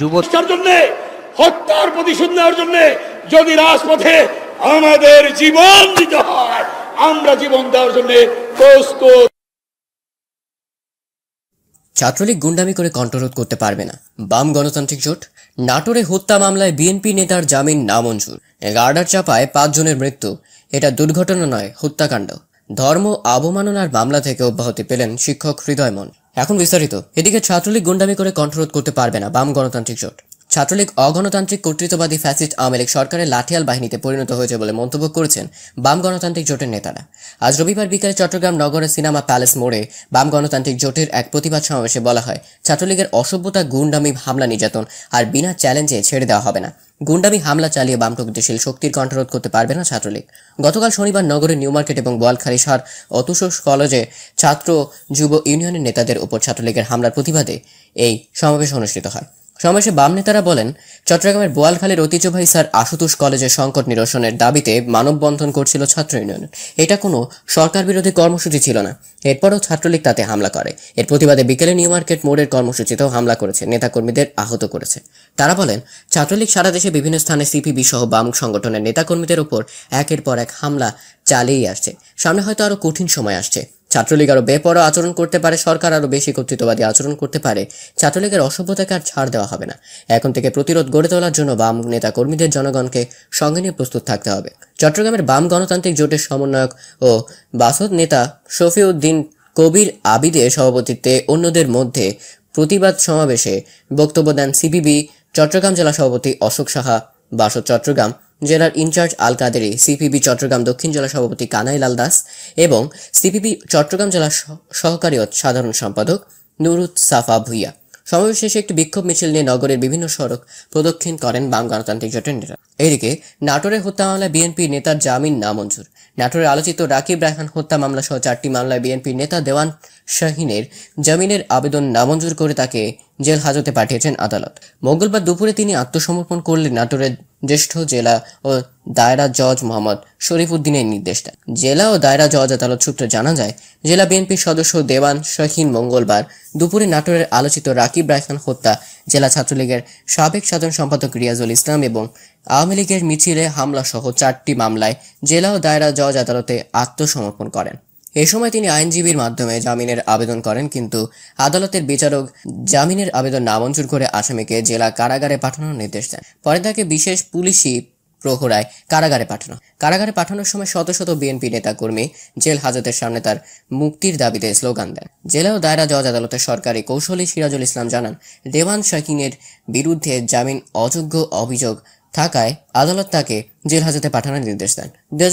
জন্য হত্যার প্রতিশোধ নেওয়ার জন্য যদি রাজপথে আমাদের জীবন দিতে হয় আমরা জীবন দেওয়ার জন্য প্রস্তুত ছাত্রলীগ গুন্ডামি করে কণ্ঠরোধ করতে পারবে না বাম গণতান্ত্রিক জোট নাটোরে হত্যা মামলায় বিএনপি নেতার জামিন নামঞ্জুর গার্ডার চাপায় পাঁচজনের মৃত্যু এটা দুর্ঘটনা নয় হত্যাকাণ্ড ধর্ম অবমাননার মামলা থেকে অব্যাহতি পেলেন শিক্ষক হৃদয়মন এখন বিস্তারিত এদিকে ছাত্রলীগ গুন্ডামি করে কণ্ঠরোধ করতে পারবে না বাম গণতান্ত্রিক জোট ছাত্রলীগ অগণতান্ত্রিক কর্তৃত্ববাদী ফ্যাসিস্ট আওয়ামী লীগ সরকারের লাঠিয়াল বাহিনীতে পরিণত হয়েছে বলে মন্তব্য করেছেন বাম গণতান্ত্রিক জোটের নেতারা আজ রবিবার বিকেলে চট্টগ্রাম নগরের সিনেমা প্যালেস মোড়ে বাম গণতান্ত্রিক জোটের এক প্রতিবাদ সমাবেশে বলা হয় ছাত্রলীগের অসভ্যতা গুন্ডামি হামলা নির্যাতন আর বিনা চ্যালেঞ্জে ছেড়ে দেওয়া হবে না গুন্ডামি হামলা চালিয়ে বাম প্রগতিশীল শক্তির কণ্ঠরোধ করতে পারবে না ছাত্রলীগ গতকাল শনিবার নগরের নিউ মার্কেট এবং বোয়ালখালী সার অতুষ কলেজে ছাত্র যুব ইউনিয়নের নেতাদের উপর ছাত্রলীগের হামলার প্রতিবাদে এই সমাবেশ অনুষ্ঠিত হয় সমাবেশে বাম নেতারা বলেন চট্টগ্রামের বোয়ালখালীর ঐতিহ্যবাহী স্যার আশুতোষ কলেজের সংকট নিরসনের দাবিতে মানববন্ধন করছিল ছাত্র ইউনিয়ন এটা কোনো সরকার বিরোধী কর্মসূচি ছিল না এরপরও ছাত্রলীগ তাতে হামলা করে এর প্রতিবাদে বিকেলে নিউ মার্কেট মোড়ের কর্মসূচিতেও হামলা করেছে নেতাকর্মীদের আহত করেছে তারা বলেন ছাত্রলীগ সারা দেশে বিভিন্ন স্থানে সিপিবি সহ বাম সংগঠনের নেতাকর্মীদের ওপর একের পর এক হামলা চালিয়েই আসছে সামনে হয়তো আরও কঠিন সময় আসছে ছাত্রলীগ আরও বেপরো আচরণ করতে পারে সরকার আরও বেশি কর্তৃত্ববাদী আচরণ করতে পারে ছাত্রলীগের অসভ্যতাকে আর ছাড় দেওয়া হবে না এখন থেকে প্রতিরোধ গড়ে তোলার জন্য বাম নেতা কর্মীদের জনগণকে সঙ্গে নিয়ে প্রস্তুত থাকতে হবে চট্টগ্রামের বাম গণতান্ত্রিক জোটের সমন্বয়ক ও বাসদ নেতা শফিউদ্দিন কবির আবিদের সভাপতিত্বে অন্যদের মধ্যে প্রতিবাদ সমাবেশে বক্তব্য দেন সিপিবি চট্টগ্রাম জেলা সভাপতি অশোক সাহা বাসদ চট্টগ্রাম জেলার ইনচার্জ আল কাদেরি সিপিবি চট্টগ্রাম দক্ষিণ জেলা সভাপতি কানাই লাল দাস এবং সিপিবি চট্টগ্রাম জেলা সহকারী সাধারণ সম্পাদক নুরুত সাফা ভুইয়া সমাবেশ শেষে একটি বিক্ষোভ মিছিল নিয়ে নগরের বিভিন্ন সড়ক প্রদক্ষিণ করেন বাম গণতান্ত্রিক জোটের নেতা এদিকে নাটোরে হত্যা মামলায় বিএনপি নেতার জামিন নামঞ্জুর নাটোরে আলোচিত রাকিব রায়হান হত্যা মামলা সহ চারটি মামলায় বিএনপির নেতা দেওয়ান শাহিনের জামিনের আবেদন নামঞ্জুর করে তাকে জেল হাজতে পাঠিয়েছেন আদালত মঙ্গলবার দুপুরে তিনি আত্মসমর্পণ করলে নাটোরের জ্যেষ্ঠ জেলা ও দায়রা জজ মোহাম্মদ শরীফ উদ্দিনের নির্দেশ দেন জেলা ও দায়রা জজ আদালত সূত্রে জানা যায় জেলা বিএনপির সদস্য দেওয়ান শহীন মঙ্গলবার দুপুরে নাটোরের আলোচিত রাকিব রায়খান হত্যা জেলা ছাত্রলীগের সাবেক সাধারণ সম্পাদক রিয়াজুল ইসলাম এবং আওয়ামী লীগের মিছিলে হামলাসহ চারটি মামলায় জেলা ও দায়রা জজ আদালতে আত্মসমর্পণ করেন এ সময় তিনি আইনজীবীর মাধ্যমে জামিনের আবেদন করেন কিন্তু আদালতের বিচারক জামিনের আবেদন নামঞ্জুর করে আসামিকে জেলা কারাগারে পাঠানোর নির্দেশ দেন পরে তাকে বিশেষ পুলিশি প্রহরায় কারাগারে পাঠানো কারাগারে পাঠানোর সময় শত শত বিএনপি নেতাকর্মী জেল হাজতের সামনে তার মুক্তির দাবিতে স্লোগান দেন জেলা ও দায়রা জজ আদালতের সরকারি কৌশলী সিরাজুল ইসলাম জানান দেওয়ান শাকিনের বিরুদ্ধে জামিন অযোগ্য অভিযোগ থাকায় আদালত তাকে জেল পাঠানোর নির্দেশ দেন দু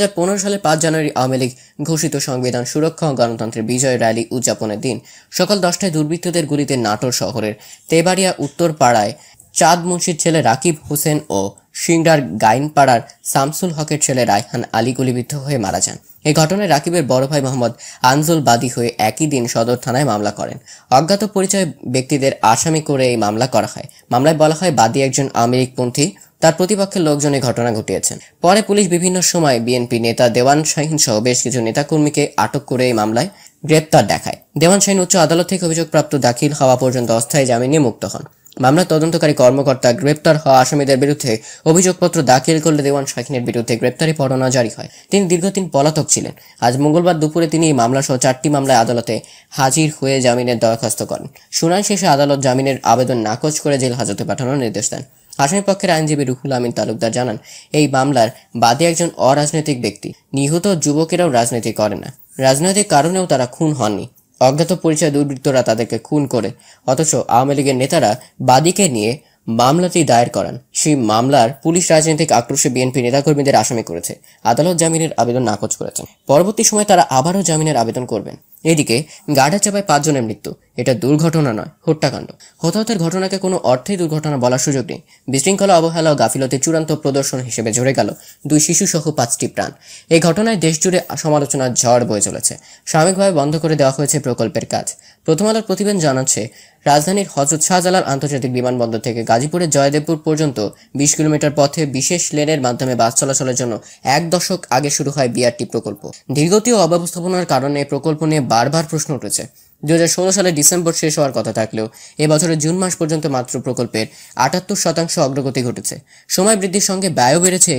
সালে পাঁচ জানুয়ারি আওয়ামী লীগ ঘোষিত সংবিধান সুরক্ষা ও গণতন্ত্রের বিজয় র্যালি উদযাপনের দিন সকাল দশটায় দুর্বৃত্তদের গুলিতে নাটোর শহরের তেবাড়িয়া উত্তর পাড়ায় চাঁদ মুন্সির ছেলে রাকিব হোসেন ও সিংড়ার গাইনপাড়ার সামসুল হকের ছেলে রায়হান আলী গুলিবিদ্ধ হয়ে মারা যান এই ঘটনায় রাকিবের বড় ভাই মোহাম্মদ আনজুল বাদী হয়ে একই দিন সদর থানায় মামলা করেন অজ্ঞাত পরিচয় ব্যক্তিদের আসামি করে এই মামলা করা হয় মামলায় বলা হয় বাদী একজন আমেরিকপন্থী তার প্রতিপক্ষের লোকজনে ঘটনা ঘটিয়েছেন পরে পুলিশ বিভিন্ন সময় বিএনপি নেতা দেওয়ান শাহিন সহ বেশ কিছু নেতাকর্মীকে আটক করে এই মামলায় গ্রেপ্তার দেখায় দেওয়ান শাহীন উচ্চ আদালত থেকে অভিযোগপ্রাপ্ত দাখিল হওয়া পর্যন্ত অস্থায়ী জামিনে মুক্ত হন মামলার তদন্তকারী কর্মকর্তা গ্রেপ্তার হওয়া আসামিদের বিরুদ্ধে অভিযোগপত্র দাখিল করলে দেওয়ান শাহিনের বিরুদ্ধে গ্রেপ্তারি পরোয়ানা জারি হয় তিনি দীর্ঘদিন পলাতক ছিলেন আজ মঙ্গলবার দুপুরে তিনি এই সহ চারটি মামলায় আদালতে হাজির হয়ে জামিনের দরখাস্ত করেন শুনানি শেষে আদালত জামিনের আবেদন নাকচ করে জেল হাজতে পাঠানোর নির্দেশ দেন আসামি পক্ষের আইনজীবী রুহুল আমিন তালুকদার জানান এই মামলার বাদে একজন অরাজনৈতিক ব্যক্তি নিহত যুবকেরাও রাজনীতি করে না রাজনৈতিক কারণেও তারা খুন হননি অজ্ঞাত পরিচয় দুর্বৃত্তরা তাদেরকে খুন করে অথচ আওয়ামী লীগের নেতারা বাদীকে নিয়ে মামলাটি দায়ের করান সেই মামলার পুলিশ রাজনৈতিক আক্রোশে বিএনপি নেতাকর্মীদের আসামি করেছে আদালত জামিনের আবেদন নাকচ করেছেন পরবর্তী সময়ে তারা আবারও জামিনের আবেদন করবেন এদিকে গাড়া চাপায় পাঁচজনের মৃত্যু এটা দুর্ঘটনা নয় হত্যাকাণ্ড হতাহতের ঘটনাকে কোনো অর্থেই দুর্ঘটনা বলার সুযোগ নেই বিশৃঙ্খলা অবহেলা ও গাফিলতির চূড়ান্ত প্রদর্শন হিসেবে ঝরে গেল দুই শিশুসহ পাঁচটি প্রাণ এই ঘটনায় দেশজুড়ে সমালোচনার ঝড় বয়ে চলেছে সাময়িকভাবে বন্ধ করে দেওয়া হয়েছে প্রকল্পের কাজ প্রথম আলোর প্রতিবেদন জানাচ্ছে রাজধানীর হজরত শাহজালাল আন্তর্জাতিক বিমানবন্দর থেকে গাজীপুরের জয়দেবপুর পর্যন্ত বিশ কিলোমিটার পথে বিশেষ লেনের মাধ্যমে বাস চলাচলের জন্য এক দশক আগে শুরু হয় বিআরটি প্রকল্প দীর্ঘতি ও অব্যবস্থাপনার কারণে প্রকল্প নিয়ে বারবার প্রশ্ন উঠেছে দু সালে ডিসেম্বর শেষ হওয়ার কথা থাকলেও এবছরের জুন মাস পর্যন্ত মাত্র প্রকল্পের আটাত্তর শতাংশ অগ্রগতি ঘটেছে সময় বৃদ্ধির সঙ্গে ব্যয়ও বেড়েছে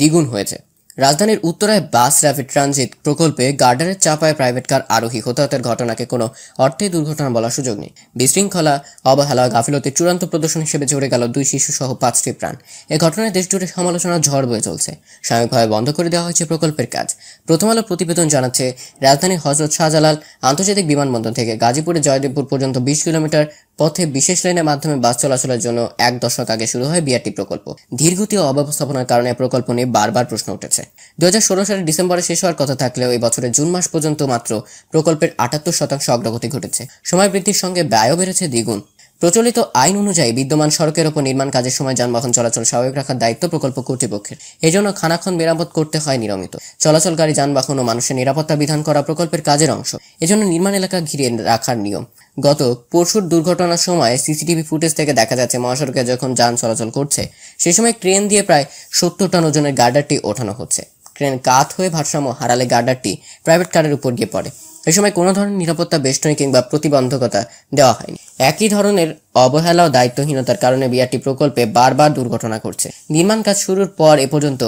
দ্বিগুণ হয়েছে রাজধানীর উত্তরায় বাস র্যাপিড ট্রানজিট প্রকল্পে গার্ডারের চাপায় প্রাইভেট কার আরোহী হতাহতের ঘটনাকে কোনো অর্থে দুর্ঘটনা বলার সুযোগ নেই বিশৃঙ্খলা অবহেলা গাফিলতির চূড়ান্ত প্রদর্শন হিসেবে জড়ে গেল দুই শিশু সহ পাঁচটি প্রাণ এ ঘটনায় দেশজুড়ে সমালোচনা ঝড় বয়ে চলছে সাময়িকভাবে বন্ধ করে দেওয়া হয়েছে প্রকল্পের কাজ প্রথম আলো প্রতিবেদন জানাচ্ছে রাজধানীর হজরত শাহজালাল আন্তর্জাতিক বিমানবন্দর থেকে গাজীপুরে জয়দেবপুর পর্যন্ত বিশ কিলোমিটার পথে বিশেষ লাইনের মাধ্যমে বাস চলাচলের জন্য এক দশক আগে শুরু হয় বিআরটি প্রকল্প ধীরগতি ও অব্যবস্থাপনার কারণে প্রকল্প নিয়ে বারবার প্রশ্ন উঠেছে হয়েছে দু সালের ডিসেম্বরে শেষ হওয়ার কথা থাকলেও এই বছরের জুন মাস পর্যন্ত মাত্র প্রকল্পের আটাত্তর শতাংশ অগ্রগতি ঘটেছে সময় বৃদ্ধির সঙ্গে ব্যয়ও বেড়েছে দ্বিগুণ প্রচলিত আইন অনুযায়ী বিদ্যমান সড়কের ওপর নির্মাণ কাজের সময় যানবাহন চলাচল স্বাভাবিক রাখার দায়িত্ব প্রকল্প কর্তৃপক্ষের এজন্য খানাক্ষণ মেরামত করতে হয় নিয়মিত চলাচলকারী যানবাহন ও মানুষের নিরাপত্তা বিধান করা প্রকল্পের কাজের অংশ এজন্য নির্মাণ এলাকা ঘিরে রাখার নিয়ম গত পরশুর দুর্ঘটনার সময় সিসিটিভি ফুটেজ থেকে দেখা যাচ্ছে মহাসড়কে যখন যান চলাচল করছে সে সময় ক্রেন দিয়ে প্রায় সত্তর টন ওজনের গার্ডারটি ওঠানো হচ্ছে ক্রেন কাত হয়ে ভারসাম্য হারালে গার্ডারটি প্রাইভেট কারের উপর গিয়ে পড়ে এই সময় কোনো ধরনের নিরাপত্তা বেষ্টনী কিংবা প্রতিবন্ধকতা দেওয়া হয়নি একই ধরনের অবহেলা ও দায়িত্বহীনতার কারণে বিআরটি প্রকল্পে বারবার দুর্ঘটনা ঘটছে নির্মাণ কাজ শুরুর পর এ পর্যন্ত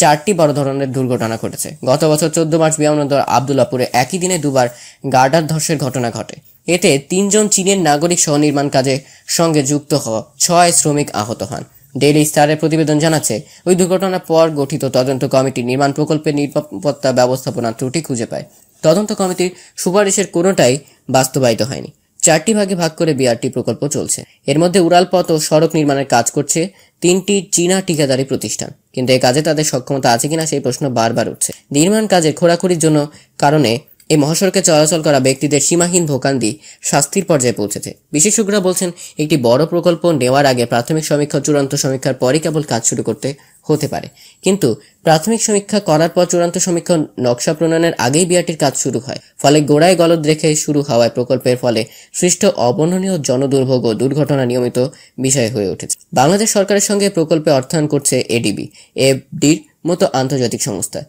চারটি বড় ধরনের দুর্ঘটনা ঘটেছে গত বছর চোদ্দ মার্চ বিমানবন্দর আবদুল্লাপুরে একই দিনে দুবার গার্ডার ধর্ষের ঘটনা ঘটে এতে তিনজন চীনের নাগরিক সহ নির্মাণ কাজে সঙ্গে যুক্ত হওয়া ছয় শ্রমিক আহত হন ডেইলি স্টারের প্রতিবেদন জানাচ্ছে ওই দুর্ঘটনার পর গঠিত তদন্ত কমিটি নির্মাণ প্রকল্পের নিরাপত্তা ব্যবস্থাপনা ত্রুটি খুঁজে পায় তদন্ত কমিটির সুপারিশের কোনোটাই বাস্তবায়িত হয়নি চারটি ভাগে ভাগ করে বিআরটি প্রকল্প চলছে এর মধ্যে উড়ালপথ ও সড়ক নির্মাণের কাজ করছে তিনটি চীনা ঠিকাদারি প্রতিষ্ঠান কিন্তু এই কাজে তাদের সক্ষমতা আছে কিনা সেই প্রশ্ন বারবার উঠছে নির্মাণ কাজের খোরাখুরির জন্য কারণে এই মহাসড়কে চলাচল করা ব্যক্তিদের সীমাহীন ভোকান্তি শাস্তির পর্যায়ে পৌঁছেছে বিশেষজ্ঞরা বলছেন একটি বড় প্রকল্প নেওয়ার আগে প্রাথমিক সমীক্ষা চূড়ান্ত সমীক্ষার পরই কেবল কাজ শুরু করতে হতে পারে কিন্তু প্রাথমিক সমীক্ষা করার পর চূড়ান্ত সমীক্ষা নকশা প্রণয়নের আগেই বিআরটির কাজ শুরু হয় ফলে গোড়ায় গলদ রেখে শুরু হওয়ায় প্রকল্পের ফলে সৃষ্ট অবর্ণনীয় জনদুর্ভোগ ও দুর্ঘটনা নিয়মিত বিষয় হয়ে উঠেছে বাংলাদেশ সরকারের সঙ্গে প্রকল্পে অর্থায়ন করছে এডিবি এফডির মতো আন্তর্জাতিক সংস্থা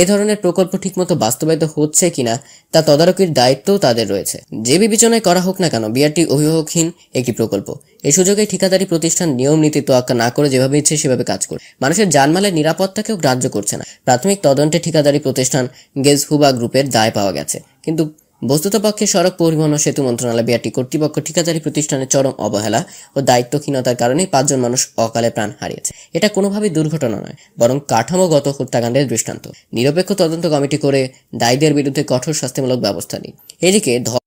এ ধরনের প্রকল্প ঠিকমতো বাস্তবায়িত হচ্ছে কিনা তা তদারকির দায়িত্বও তাদের রয়েছে যে বিবেচনায় করা হোক না কেন বিআরটি অভিভাবকহীন একটি প্রকল্প এই সুযোগে ঠিকাদারি প্রতিষ্ঠান নিয়ম নীতি তোয়াক্কা না করে যেভাবে ইচ্ছে সেভাবে কাজ করে মানুষের জানমালের নিরাপত্তাকেও গ্রাহ্য করছে না প্রাথমিক তদন্তে ঠিকাদারি প্রতিষ্ঠান গেজ হুবা গ্রুপের দায় পাওয়া গেছে কিন্তু বস্তুতপক্ষে সড়ক পরিবহন ও সেতু মন্ত্রণালয় বিআরটি কর্তৃপক্ষ ঠিকাদারি প্রতিষ্ঠানের চরম অবহেলা ও দায়িত্বহীনতার কারণে পাঁচজন মানুষ অকালে প্রাণ হারিয়েছে এটা কোনোভাবে দুর্ঘটনা নয় বরং কাঠামোগত হত্যাকাণ্ডের দৃষ্টান্ত নিরপেক্ষ তদন্ত কমিটি করে দায়ীদের বিরুদ্ধে কঠোর শাস্তিমূলক ব্যবস্থা নিন এদিকে